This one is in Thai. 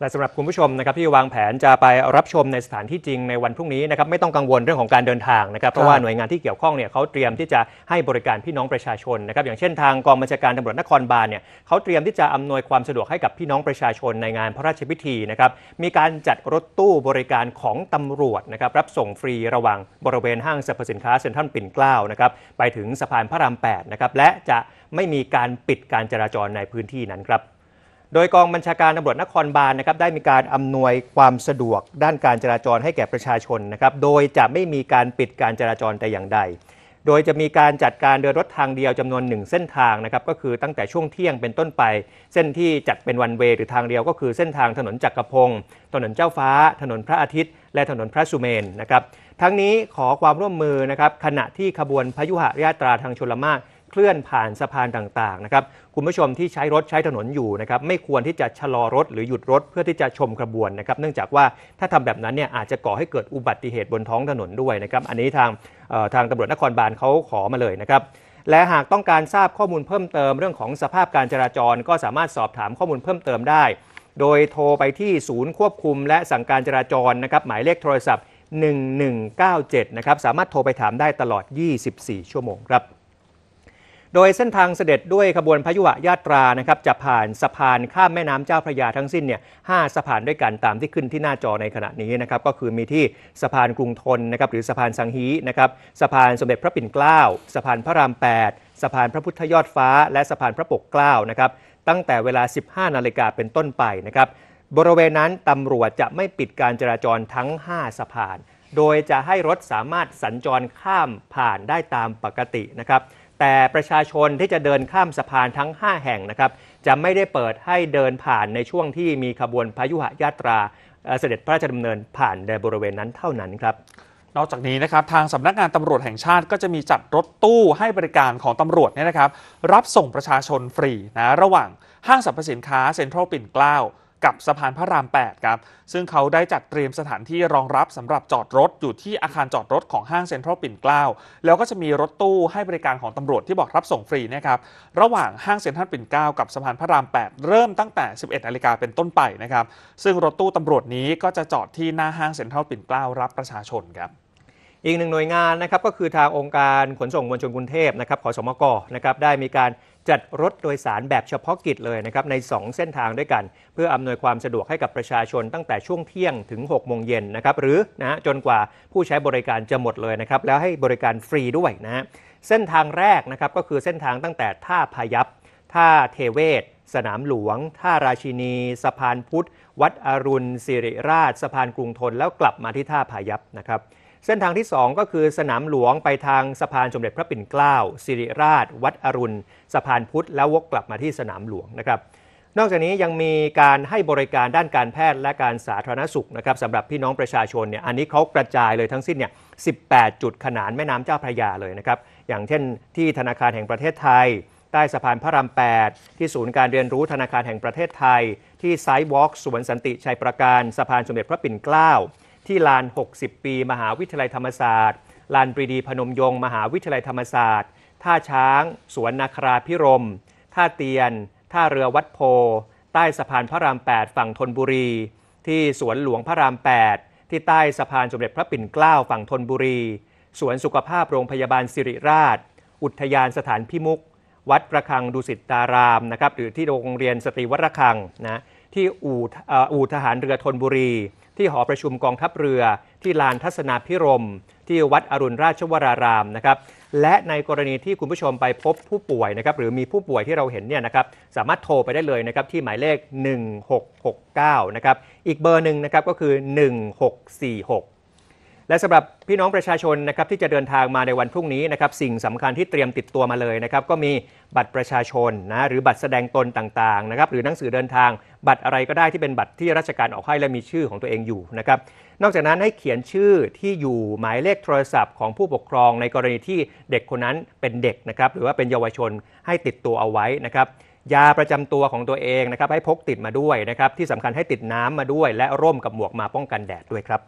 และสำหรับคุณผู้ชมนะครับที่วางแผนจะไปรับชมในสถานที่จริงในวันพรุ่งนี้นะครับไม่ต้องกังวลเรื่องของการเดินทางนะครับเพราะว่าหน่วยงานที่เกี่ยวข้องเนี่ยเขาเตรียมที่จะให้บริการพี่น้องประชาชนนะครับอย่างเช่นทางกองบัญชาการตำรวจนครบาลเนี่ยเขาเตรียมที่จะอำนวยความสะดวกให้กับพี่น้องประชาชนในงานพระราชพิธีนะครับมีการจัดรถตู้บริการของตำรวจนะครับ รับส่งฟรีระหว่างบริเวณห้างสรรพสินค้าเซ็นทรัลปิ่นเกล้านะครับไปถึงสะพานพระราม8นะครับและจะไม่มีการปิดการจราจรในพื้นที่นั้นครับโดยกองบัญชาการตำรวจนครบาลนะครับได้มีการอำนวยความสะดวก ด้านการจราจรให้แก่ประชาชนนะครับโดยจะไม่มีการปิดการจราจรแต่อย่างใด โดยจะมีการจัดการเดินรถทางเดียวจำนวนหนึ่งเส้นทางนะครับก็คือตั้งแต่ช่วงเที่ยงเป็นต้นไป เส้นที่จัดเป็นวันเวหรือทางเดียวก็คือเส้นทางถนนจักรพงศ์ถนนเจ้าฟ้า ถนนพระอาทิตย์ และถนนพระสุเมนนะครับทั้งนี้ขอความร่วมมือนะครับขณะที่ขบวนพยุหะยาตราทางชลมารเคลื่อนผ่านสะพานต่างๆนะครับคุณผู้ชมที่ใช้รถใช้ถนนอยู่นะครับไม่ควรที่จะชะลอรถหรือหยุดรถเพื่อที่จะชมกระบวนนะครับ เนื่องจากว่าถ้าทำแบบนั้นเนี่ยอาจจะก่อให้เกิดอุบัติเหตุบนท้องถนนด้วยนะครับอันนี้ทางทางตำรวจนครบาลเขาขอมาเลยนะครับและหากต้องการทราบข้อมูลเพิ่มเติมเรื่องของสภาพการจราจร ก็สามารถสอบถามข้อมูลเพิ่มเติมได้ โดยโทรไปที่ศูนย์ควบคุม และสั่งการจราจรนะครับหมายเลขโทรศัพท์ 1197นะครับสามารถโทรไปถามได้ตลอด 24 ชั่วโมงครับโดยเส้นทางเสด็จด้วยขบวนพยุหะญาตรานะครับจะผ่านสะพานข้ามแม่น้ำเจ้าพระยาทั้งสิ้นเนี่ยห้าสะพานด้วยกันตามที่ขึ้นที่หน้าจอในขณะนี้นะครับก็คือมีที่สะพานกรุงทนนะครับหรือสะพานสังฮีนะครับสะพานสมเด็จพระปิ่นเกล้าสะพานพระราม 8สะพานพระพุทธยอดฟ้า และสะพานพระปกเกล้านะครับตั้งแต่เวลา 15 นาฬิกาเป็นต้นไปนะครับบริเวณนั้นตำรวจจะไม่ปิดการจราจรทั้ง 5 สะพาน โดยจะให้รถสามารถสัญจรข้ามผ่านได้ตามปกตินะครับแต่ประชาชนที่จะเดินข้ามสะพานทั้ง 5 แห่งนะครับจะไม่ได้เปิดให้เดินผ่านในช่วงที่มีขบวนพายุหยาตรา เสด็จพระราชดำเนินผ่านในบริเวณนั้นเท่านั้นครับนอกจากนี้นะครับทางสำนักงานตำรวจแห่งชาติก็จะมีจัดรถตู้ให้บริการของตำรวจเนี่ยนะครับ รับส่งประชาชนฟรีนะระหว่างห้างสรรพสินค้าเซ็นทรัลปิ่นเกล้ากับสะพานพระราม8ครับซึ่งเขาได้จัดเตรียมสถานที่รองรับสำหรับจอดรถอยู่ที่อาคารจอดรถของห้างเซ็นทรัลปิ่นเกล้าแล้วก็จะมีรถตู้ให้บริการของตำรวจที่บอกรับส่งฟรีนะครับระหว่างห้างเซ็นทรัลปิ่นเกล้ากับสะพานพระราม8เริ่มตั้งแต่ 11นาฬิกาเป็นต้นไปนะครับซึ่งรถตู้ตำรวจนี้ก็จะจอดที่หน้าห้างเซ็นทรัลปิ่นเกล้ารับประชาชนครับอีกหนึ่งหน่วยงานนะครับก็คือทางองค์การขนส่งมวลชนกรุงเทพนะครับขอสมกนะครับได้มีการจัดรถโดยสารแบบเฉพาะกิจเลยนะครับใน 2 เส้นทางด้วยกัน เพื่ออำนวยความสะดวกให้กับประชาชนตั้งแต่ช่วงเที่ยงถึง 6 โมงเย็นนะครับหรือนะจนกว่าผู้ใช้บริการจะหมดเลยนะครับแล้วให้บริการฟรีด้วยนะฮะเส้นทางแรกนะครับก็คือเส้นทางตั้งแต่ท่าพายัพท่าเทเวศ สนามหลวง ท่าราชินี สะพานพุทธ วัดอรุณ สิริราช สะพานกรุงทนแล้วกลับมาที่ท่าพายัพนะครับเส้นทางที่ 2 ก็คือสนามหลวงไปทางสะพานสมเด็จพระปิ่นเกล้าสิริราช วัดอรุณสะพานพุทธแล้ววกกลับมาที่สนามหลวงนะครับ นอกจากนี้ยังมีการให้บริการด้านการแพทย์และการสาธารณสุขนะครับสำหรับพี่น้องประชาชนเนี่ยอันนี้เขากระจายเลยทั้งสิ้นเนี่ย18 จุดขนานแม่น้ำเจ้าพระยาเลยนะครับอย่างเช่นที่ธนาคารแห่งประเทศไทยใต้สะพานพระราม8ที่ศูนย์การเรียนรู้ธนาคารแห่งประเทศไทย ที่ไซด์วอล์กสวนสันติชัยประการสะพานสมเด็จพระปิ่นเกล้าที่ลาน 60 ปีมหาวิทยาลัยธรรมศาสตร์ ลานปรีดีพนมยงค์มหาวิทยาลัยธรรมศาสตร์ ท่าช้างสวนนาคราพิรมท่าเตียน ท่าเรือวัดโพ ใต้สะพานพระราม 8 ฝั่งธนบุรี ที่สวนหลวงพระราม 8 ที่ใต้สะพานสมเด็จพระปิ่นเกล้า ฝั่งธนบุรี สวนสุขภาพโรงพยาบาลสิริราช อุทยานสถานพิมุกวัดประคังดุสิตตาราม นะครับ หรือที่โรงเรียนสตรีวัดระคัง นะ ที่อู่อู่ทหารเรือธนบุรีที่หอประชุมกองทัพเรือที่ลานทัศนาพิรมที่วัดอรุณราชวรารามนะครับและในกรณีที่คุณผู้ชมไปพบผู้ป่วยนะครับหรือมีผู้ป่วยที่เราเห็นเนี่ยนะครับสามารถโทรไปได้เลยนะครับที่หมายเลข 1669นะครับอีกเบอร์หนึ่งนะครับก็คือ 1646และสำหรับพี่น้องประชาชนนะครับที่จะเดินทางมาในวันพรุ่งนี้นะครับ สิ่งสำคัญที่เตรียมติดตัวมาเลยนะครับก็มีบัตรประชาชนนะหรือบัตรแสดงตนต่างๆนะครับหรือหนังสือเดินทาง บัตรอะไรก็ได้ที่เป็นบัตรที่ราชการออกให้และมีชื่อของตัวเองอยู่นะครับนอกจากนั้นให้เขียนชื่อที่อยู่ หมายเลขโทรศัพท์ ของผู้ปกครองในกรณีที่เด็กคนนั้นเป็นเด็กนะครับหรือว่าเป็นเยาวชนให้ติดตัวเอาไว้นะครับยาประจำตัวของตัวเองนะครับให้พกติดมาด้วยนะครับที่สำคัญให้ติดน้ำมาด้วย และร่มกับหมวกมาป้องกันแดดด้วยครับ